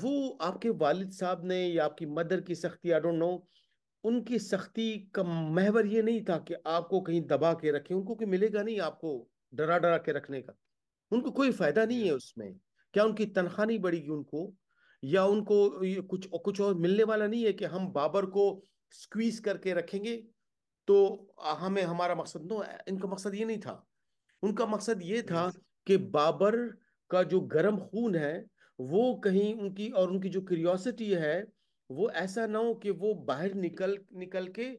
वो आपके वालिद साहब ने या आपकी मदर की सख्ती आई डोंट नो उनकी सख्ती का महवर ये नहीं था कि आपको कहीं दबा के रखें उनको कोई मिलेगा नहीं आपको डरा डरा के रखने का उनको कोई फायदा नहीं है उसमें क्या उनकी तनख्वाह नहीं बढ़ेगी उनको या उनको कुछ कुछ और मिलने वाला नहीं है कि हम बाबर को स्क्वीज करके रखेंगे तो हमें हमारा मकसद नो इनका मकसद ये नहीं था उनका मकसद ये था कि बाबर का जो गर्म खून है वो कहीं उनकी और उनकी जो क्यूरियोसिटी है वो ऐसा ना हो कि वो बाहर निकल निकल के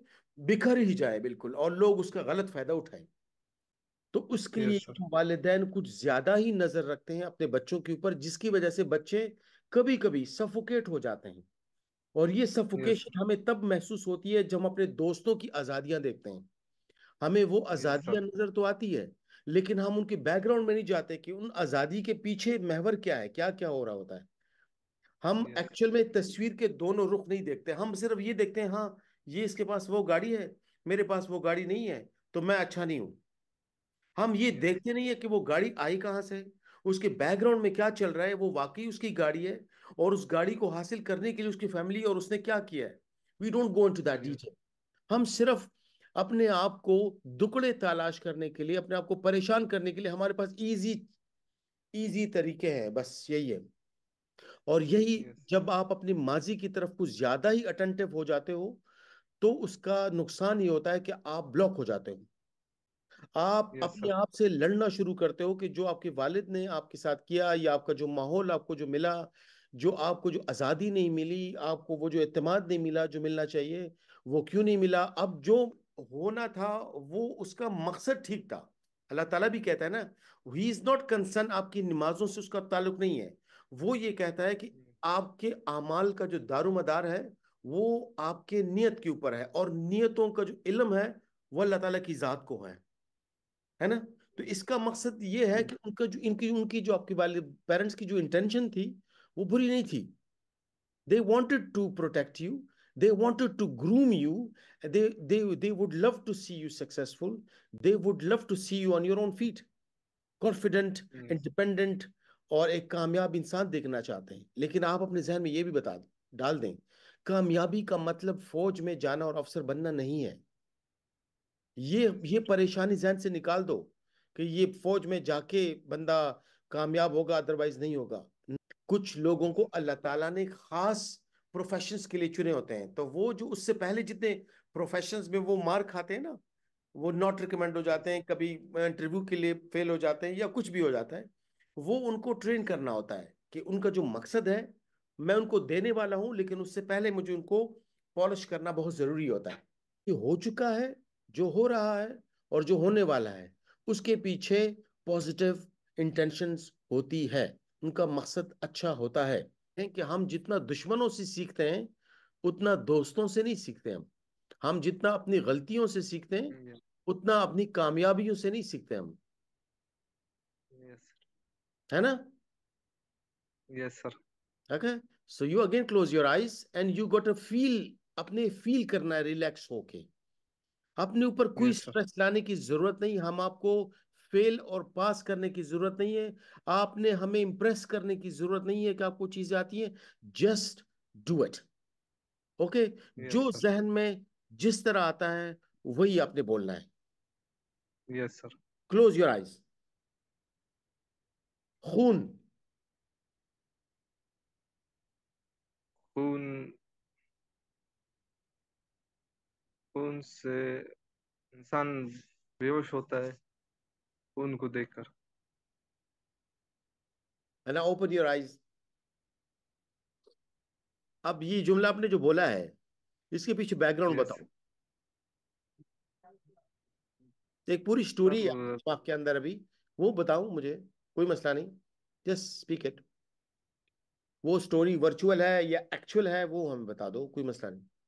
बिखर ही जाए बिल्कुल और लोग उसका गलत फायदा उठाए तो उसके लिए वालदेन कुछ ज्यादा ही नजर रखते हैं अपने बच्चों के ऊपर जिसकी वजह से बच्चे कभी कभी सफोकेट हो जाते हैं और ये सफोकेशन हमें तब महसूस होती है जब हम अपने दोस्तों की आजादियां देखते हैं हमें वो आजादियां नजर तो आती है लेकिन हम उनके बैकग्राउंड में नहीं जाते कि उन आज़ादी के पीछे महवर क्या है क्या क्या हो रहा होता है हम एक्चुअल में तस्वीर के दोनों रुख नहीं देखते हम सिर्फ ये देखते हैं हाँ ये इसके पास वो गाड़ी है मेरे पास वो गाड़ी नहीं है तो मैं अच्छा नहीं हूं हम ये देखते नहीं है कि वो गाड़ी आई कहाँ से उसके बैकग्राउंड में क्या चल रहा है वो वाकई उसकी गाड़ी है और उस गाड़ी को हासिल करने के लिए उसकी फैमिली और उसने क्या किया है we don't go into that detail हम सिर्फ अपने आप को दुकड़े तलाश करने के लिए अपने आप को परेशान करने के लिए हमारे पास इजी इजी तरीके हैं बस यही है और यही जब आप अपनी माजी की तरफ कुछ ज्यादा ही अटेंटिव हो जाते हो तो उसका नुकसान ये होता है कि आप ब्लॉक हो जाते हो आप अपने आप से लड़ना शुरू करते हो कि जो आपके वालिद ने आपके साथ किया या आपका जो माहौल आपको जो मिला जो आपको जो आज़ादी नहीं मिली आपको वो जो अतमाद नहीं मिला जो मिलना चाहिए वो क्यों नहीं मिला अब जो होना था वो उसका मकसद ठीक था अल्लाह ताला भी कहता है ना ही इज़ नॉट कंसर्न आपकी नमाजों से उसका ताल्लुक नहीं है वो ये कहता है कि आपके अमाल का जो दारोमदार है वो आपके नियत के ऊपर है और नियतों का जो इलम है वो अल्लाह ताला की ज़ात को है है ना तो इसका मकसद ये है कि उनका जो इनकी उनकी जो आपके वाले पेरेंट्स की जो इंटेंशन थी वो बुरी नहीं थी they wanted to protect you They wanted to groom you. They, they, they would love to see you successful. They would love to see you on your own feet, confident, mm. independent, और एक कामयाब इंसान देखना चाहते हैं लेकिन आप अपने जहन में ये भी बता डाल दें कामयाबी का मतलब फौज में जाना और अफसर बनना नहीं है ये ये परेशानी जहन से निकाल दो कि ये फौज में जाके बंदा कामयाब होगा अदरवाइज नहीं होगा कुछ लोगों को अल्लाह ताला ने खास प्रोफेशंस के लिए चुने होते हैं तो वो जो उससे पहले जितने प्रोफेशंस में वो मार खाते हैं ना वो नॉट रिकमेंड हो जाते हैं कभी इंटरव्यू के लिए फेल हो जाते हैं या कुछ भी हो जाता है वो उनको ट्रेन करना होता है कि उनका जो मकसद है मैं उनको देने वाला हूँ लेकिन उससे पहले मुझे उनको पॉलिश करना बहुत ज़रूरी होता है कि हो चुका है जो हो रहा है और जो होने वाला है उसके पीछे पॉजिटिव इंटेंशंस होती है उनका मकसद अच्छा होता है हैं कि हम जितना दुश्मनों से सीखते हैं उतना दोस्तों से नहीं सीखते हम हम जितना अपनी गलतियों से सीखते हैं हम्म। उतना अपनी कामयाबियों से नहीं सीखते हम है ना yes sir okay so you again close your eyes and you got a feel अपने फील करना है रिलैक्स होके अपने ऊपर कोई स्ट्रेस लाने की जरूरत नहीं हम आपको फेल और पास करने की जरूरत नहीं है आपने हमें इंप्रेस करने की जरूरत नहीं है कि आपको चीजें आती हैं जस्ट डू इट ओके जो जहन में जिस तरह आता है वही आपने बोलना है yes sir close your eyes खून खून खून से इंसान बेहोश होता है उनको देखकर है ना ओपन योर आइज अब ये जुमला आपने जो बोला है इसके पीछे बैकग्राउंड yes. बताओ तो एक पूरी स्टोरी है आपके अंदर अभी वो बताओ मुझे कोई मसला नहीं जस्ट स्पीक इट वो स्टोरी वर्चुअल है या एक्चुअल है वो हमें बता दो कोई मसला नहीं